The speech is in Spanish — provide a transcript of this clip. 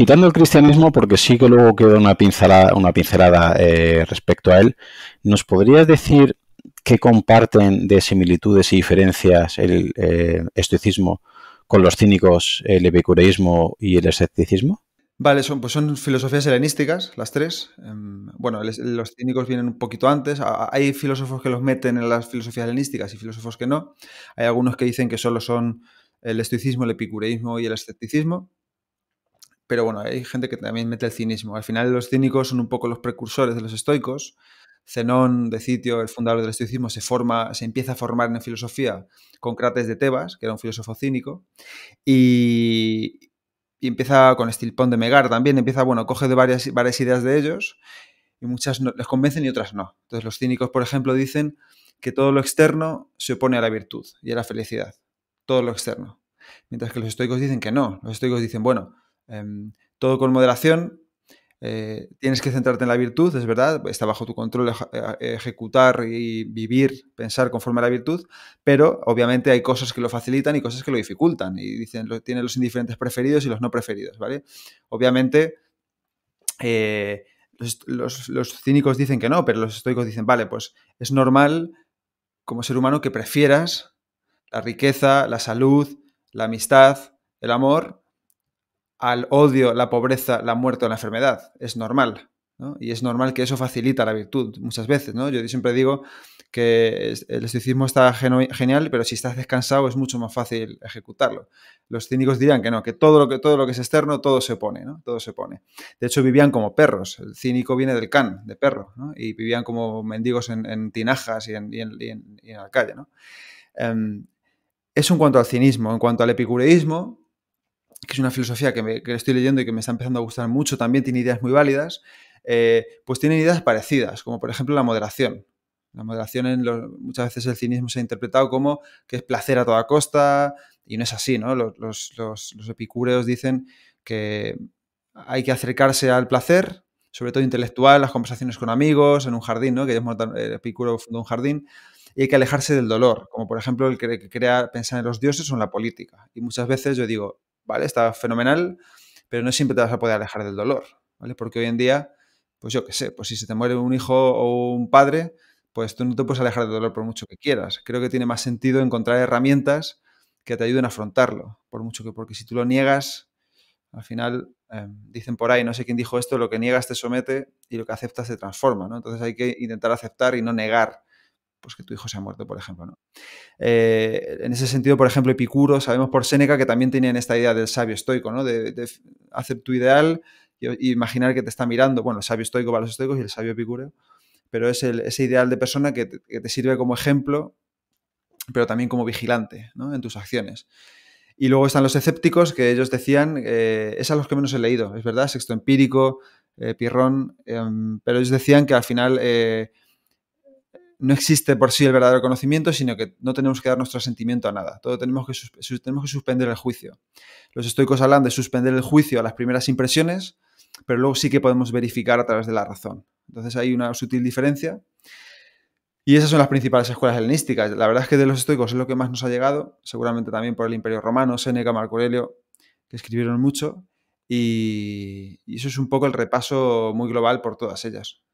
quitando el cristianismo, porque sí que luego queda una pincelada, una pincelada eh, respecto a él, ¿nos podrías decir qué comparten de similitudes y diferencias el eh, estoicismo con los cínicos, el epicureísmo y el escepticismo? Vale, son, pues son filosofías helenísticas, las tres. Em, bueno, los cínicos vienen un poquito antes. hay filósofos que los meten en las filosofías helenísticas y filósofos que no. Hay algunos que dicen que solo son el estoicismo, el epicureísmo y el escepticismo pero bueno, hay gente que también mete el cinismo. Al final los cínicos son un poco los precursores de los estoicos. Zenón de Citio, el fundador del estoicismo, se forma, se empieza a formar en filosofía con Crates de Tebas, que era un filósofo cínico, y, empieza con Estilpón de Megar también, empieza, bueno, coge de varias, varias ideas de ellos y muchas les convencen y otras no. Entonces los cínicos, por ejemplo, dicen que todo lo externo se opone a la virtud y a la felicidad, todo lo externo. Mientras que los estoicos dicen que no, los estoicos dicen, bueno, Em, todo con moderación. Eh, tienes que centrarte en la virtud, es verdad, está bajo tu control eh, ejecutar y vivir, pensar conforme a la virtud, pero obviamente hay cosas que lo facilitan y cosas que lo dificultan. Y dicen, lo, tienen los indiferentes preferidos y los no preferidos, ¿vale? Obviamente, eh, los, los cínicos dicen que no, pero los estoicos dicen, vale, pues es normal como ser humano que prefieras la riqueza, la salud, la amistad, el amor, al odio, la pobreza, la muerte o la enfermedad. Es normal. Y es normal que eso facilita la virtud muchas veces. ¿no? Yo siempre digo que el estoicismo está genial, pero si estás descansado es mucho más fácil ejecutarlo. Los cínicos dirían que no, que todo lo que, todo lo que es externo, todo se pone, Todo se pone. De hecho, vivían como perros. El cínico viene del can, de perro, Y vivían como mendigos en, tinajas y en, la calle, ¿no? Em, eso en cuanto al cinismo. En cuanto al epicureísmo, que es una filosofía que, estoy leyendo y que me está empezando a gustar mucho, también tiene ideas muy válidas, eh, pues tienen ideas parecidas, como por ejemplo la moderación. La moderación en muchas veces el cinismo se ha interpretado como que es placer a toda costa y no es así, ¿no? Los, epicúreos dicen que hay que acercarse al placer, sobre todo intelectual, las conversaciones con amigos, en un jardín, ¿no? Que ellos montan, el epicúreo fundó un jardín y hay que alejarse del dolor, como por ejemplo el que crea pensar en los dioses o en la política. Y muchas veces yo digo, ¿vale? Está fenomenal, pero no siempre te vas a poder alejar del dolor, ¿vale? Porque hoy en día, pues yo qué sé, pues si se te muere un hijo o un padre, pues tú no te puedes alejar del dolor por mucho que quieras. Creo que tiene más sentido encontrar herramientas que te ayuden a afrontarlo, por mucho que, porque si tú lo niegas, al final eh, dicen por ahí, no sé quién dijo esto, lo que niegas te somete y lo que aceptas te transforma, ¿no? Entonces hay que intentar aceptar y no negar pues que tu hijo se ha muerto, por ejemplo. ¿no? Eh, en ese sentido, por ejemplo, Epicuro, sabemos por Séneca que también tenían esta idea del sabio estoico, ¿no? de, hacer tu ideal y, imaginar que te está mirando. Bueno, el sabio estoico para los estoicos y el sabio Epicuro. pero es ese ideal de persona que te, sirve como ejemplo, pero también como vigilante ¿no? en tus acciones. Y luego están los escépticos, que ellos decían, eh, es a los que menos he leído, es verdad, sexto empírico, eh, pirrón, em, pero ellos decían que al final no existe por sí el verdadero conocimiento, sino que no tenemos que dar nuestro sentimiento a nada. Todo tenemos que, tenemos que suspender el juicio. Los estoicos hablan de suspender el juicio a las primeras impresiones, pero luego sí que podemos verificar a través de la razón. Entonces hay una sutil diferencia. Y esas son las principales escuelas helenísticas. La verdad es que de los estoicos es lo que más nos ha llegado, seguramente también por el Imperio Romano, Séneca, Marco Aurelio, que escribieron mucho. y eso es un poco el repaso muy global por todas ellas.